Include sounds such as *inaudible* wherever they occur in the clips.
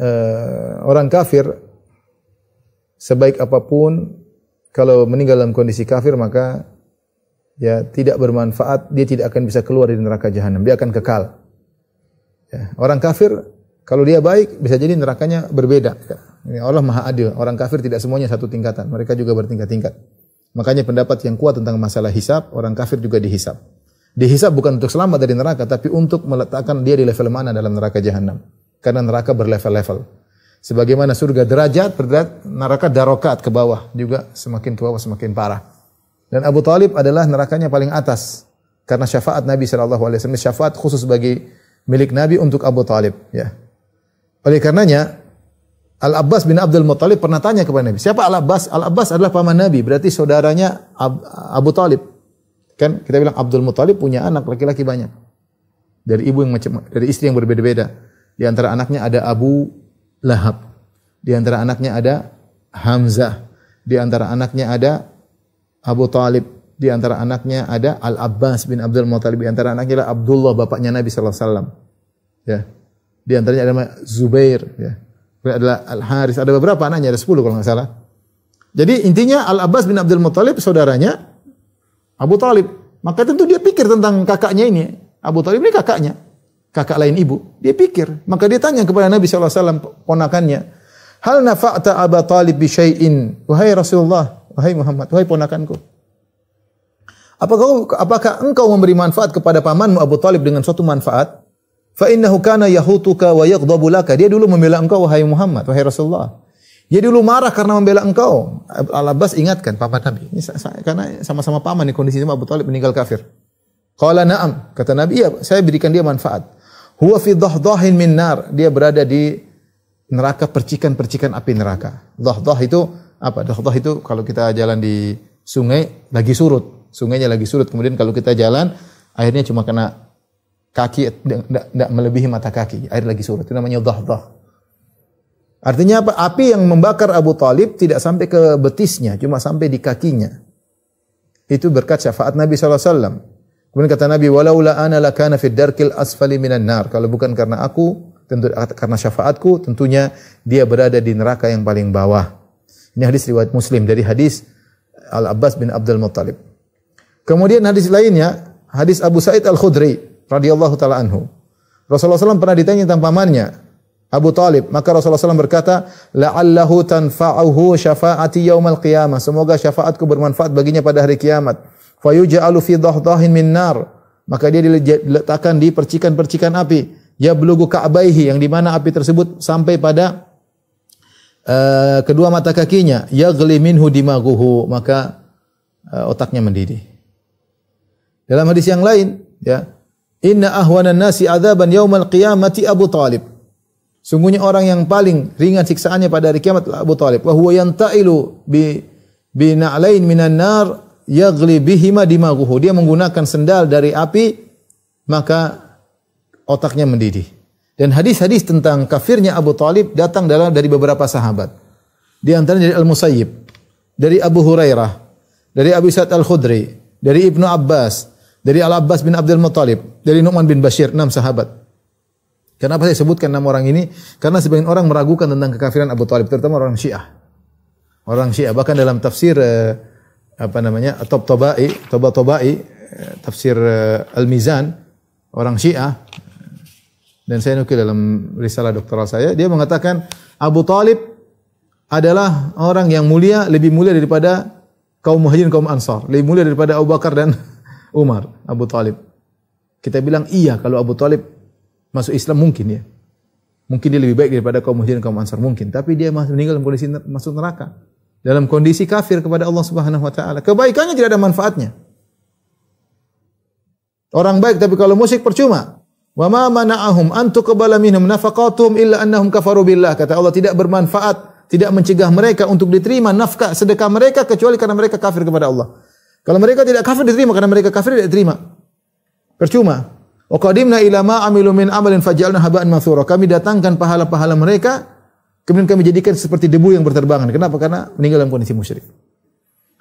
uh, orang kafir sebaik apapun kalau meninggal dalam kondisi kafir maka ya tidak bermanfaat dia tidak akan bisa keluar dari neraka jahanam dia akan kekal ya. orang kafir kalau dia baik bisa jadi nerakanya berbeda ya. Allah maha adil orang kafir tidak semuanya satu tingkatan mereka juga bertingkat-tingkat makanya pendapat yang kuat tentang masalah hisap orang kafir juga dihisap dihisap bukan untuk selamat dari neraka tapi untuk meletakkan dia di level mana dalam neraka jahanam karena neraka berlevel-level. Sebagaimana surga derajat, berderajat, neraka darokat ke bawah juga semakin ke bawah semakin parah. Dan Abu Talib adalah nerakanya paling atas karena syafaat Nabi Shallallahu Alaihi Wasallam syafaat khusus bagi milik Nabi untuk Abu Talib. Ya. Oleh karenanya Al Abbas bin Abdul Muttalib pernah tanya kepada Nabi, siapa Al Abbas? Al Abbas adalah paman Nabi, berarti saudaranya Abu Talib. Kan kita bilang Abdul Muttalib punya anak laki-laki banyak dari ibu yang macam dari istri yang berbeda-beda. Di antara anaknya ada Abu Lahab. Di antara anaknya ada Hamzah. Di antara anaknya ada Abu Talib. Di antara anaknya ada Al Abbas bin Abdul Muttalib. Di antara anaknya adalah Abdullah bapaknya Nabi Sallallahu Alaihi Wasallam. Ya. Di antaranya ada Zubair. Ya. Kemudian adalah Al Haris. Ada beberapa anaknya ada sepuluh kalau nggak salah. Jadi intinya Al Abbas bin Abdul Muttalib saudaranya Abu Talib. Maka tentu dia pikir tentang kakaknya ini. Abu Talib ini kakaknya kakak lain ibu. Dia pikir. Maka dia tanya kepada Nabi SAW, ponakannya, Hal nafa'ta Aba Talib bi syai'in? Wahai Rasulullah, wahai Muhammad, wahai ponakanku. Apakah, apakah engkau memberi manfaat kepada pamanmu Abu Talib dengan suatu manfaat? Fa innahu kana yahutuka wa yaghdabu laka. Dia dulu membela engkau wahai Muhammad, wahai Rasulullah. Dia dulu marah karena membela engkau. Al-Abbas ingatkan paman Nabi. Ini karena sama-sama paman di kondisinya Abu Talib meninggal kafir. Qala na'am. Kata Nabi, iya, saya berikan dia manfaat. Huwa fi dhahdahin min nar. Dia berada di neraka percikan-percikan api neraka. Dhahdah itu apa? Dhahdah itu kalau kita jalan di sungai lagi surut. Sungainya lagi surut. Kemudian kalau kita jalan airnya cuma kena kaki tidak melebihi mata kaki. Air lagi surut. Itu namanya dhahdah. Artinya apa? Api yang membakar Abu Talib tidak sampai ke betisnya, cuma sampai di kakinya. Itu berkat syafaat Nabi SAW. Kemudian kata Nabi, "Walaula ana lakana fid darkil asfali minan nar." Kalau bukan karena aku, tentu karena syafaatku, tentunya dia berada di neraka yang paling bawah. Ini hadis riwayat Muslim dari hadis Al Abbas bin Abdul Muttalib. Kemudian hadis lainnya, hadis Abu Sa'id Al Khudri radhiyallahu taala anhu. Rasulullah SAW pernah ditanya tentang pamannya, Abu Talib. Maka Rasulullah SAW berkata, La'allahu tanfa'uhu syafa'ati yawmal qiyamah. Semoga syafaatku bermanfaat baginya pada hari kiamat fayuj'alu fi dhahdahin min nar maka dia diletakkan di percikan-percikan api ya belugu ka'baihi yang di mana api tersebut sampai pada uh, kedua mata kakinya Ya minhu dimaguhu maka uh, otaknya mendidih dalam hadis yang lain ya inna ahwanan nasi adzaban yaumal qiyamati Abu Talib Sungguhnya orang yang paling ringan siksaannya pada hari kiamat Abu Talib. Wa huwa yantailu bi bi na'lain minan nar yaghli bihima dimaguhu. Dia menggunakan sendal dari api maka otaknya mendidih. Dan hadis-hadis tentang kafirnya Abu Talib datang dalam dari beberapa sahabat. Di antaranya dari Al-Musayyib, dari Abu Hurairah, dari Abu Sa'ad Al-Khudri, dari Ibnu Abbas, dari Al-Abbas bin Abdul Muttalib, dari Nu'man bin Bashir, enam sahabat. Kenapa saya sebutkan nama orang ini? Karena sebagian orang meragukan tentang kekafiran Abu Talib, terutama orang Syiah. Orang Syiah bahkan dalam tafsir uh, apa namanya atau tobai toba tobai eh, tafsir eh, Al-Mizan orang Syiah dan saya nukil dalam risalah doktoral saya dia mengatakan Abu Talib adalah orang yang mulia lebih mulia daripada kaum muhajirin kaum ansar lebih mulia daripada Abu Bakar dan *laughs* Umar Abu Talib kita bilang iya kalau Abu Talib masuk Islam mungkin ya mungkin dia lebih baik daripada kaum muhajirin kaum ansar mungkin tapi dia masih meninggal dalam kondisi masuk neraka dalam kondisi kafir kepada Allah Subhanahu wa taala. Kebaikannya tidak ada manfaatnya. Orang baik tapi kalau musik percuma. Wa ma mana'ahum an tuqbala minhum nafaqatuhum illa annahum kafaru billah. Kata Allah tidak bermanfaat, tidak mencegah mereka untuk diterima nafkah sedekah mereka kecuali karena mereka kafir kepada Allah. Kalau mereka tidak kafir diterima karena mereka kafir tidak diterima. Percuma. Wa qadimna ila ma amilu min amalin faj'alna haba'an mathura. Kami datangkan pahala-pahala mereka Kemudian kami jadikan seperti debu yang berterbangan. Kenapa? Karena meninggal dalam kondisi musyrik.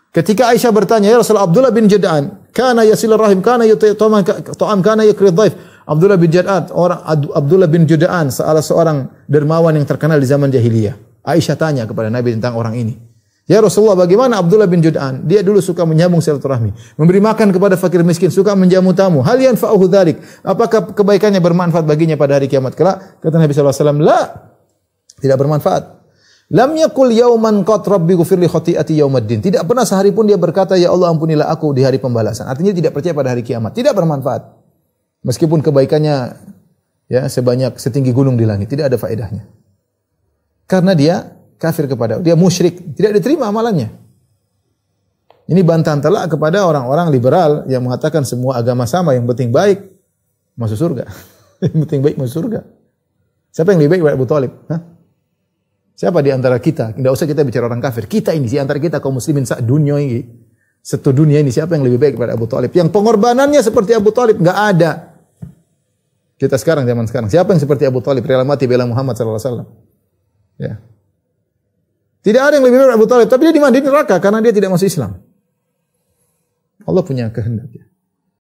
Ketika Aisyah bertanya, "Ya Rasulullah Abdullah bin Jad'an, kana yasilu rahim, kana yuti ta'am, kana ya dhaif." Abdullah bin Jad'an, orang Abdullah bin Jad'an, salah seorang dermawan yang terkenal di zaman jahiliyah. Aisyah tanya kepada Nabi tentang orang ini. Ya Rasulullah, bagaimana Abdullah bin Jud'an? Dia dulu suka menyambung silaturahmi, memberi makan kepada fakir miskin, suka menjamu tamu. Hal yang fa'uhu Apakah kebaikannya bermanfaat baginya pada hari kiamat kelak? Kata Nabi sallallahu alaihi wasallam, "La, tidak bermanfaat. Lam yakul yauman qad rabbi ghfirli khati'ati yaumaddin. Tidak pernah sehari pun dia berkata ya Allah ampunilah aku di hari pembalasan. Artinya tidak percaya pada hari kiamat. Tidak bermanfaat. Meskipun kebaikannya ya sebanyak setinggi gunung di langit, tidak ada faedahnya. Karena dia kafir kepada dia musyrik, tidak diterima amalannya. Ini bantahan telak kepada orang-orang liberal yang mengatakan semua agama sama, yang penting baik masuk surga. *laughs* yang penting baik masuk surga. Siapa yang lebih baik Abu Talib? Hah? Siapa di antara kita? Tidak usah kita bicara orang kafir. Kita ini, di antara kita kaum muslimin saat dunia ini. Satu dunia ini siapa yang lebih baik daripada Abu Talib? Yang pengorbanannya seperti Abu Talib nggak ada. Kita sekarang zaman sekarang siapa yang seperti Abu Talib rela mati bela Muhammad sallallahu alaihi wasallam? Ya. Tidak ada yang lebih baik dari Abu Talib, tapi dia di neraka karena dia tidak masuk Islam. Allah punya kehendaknya.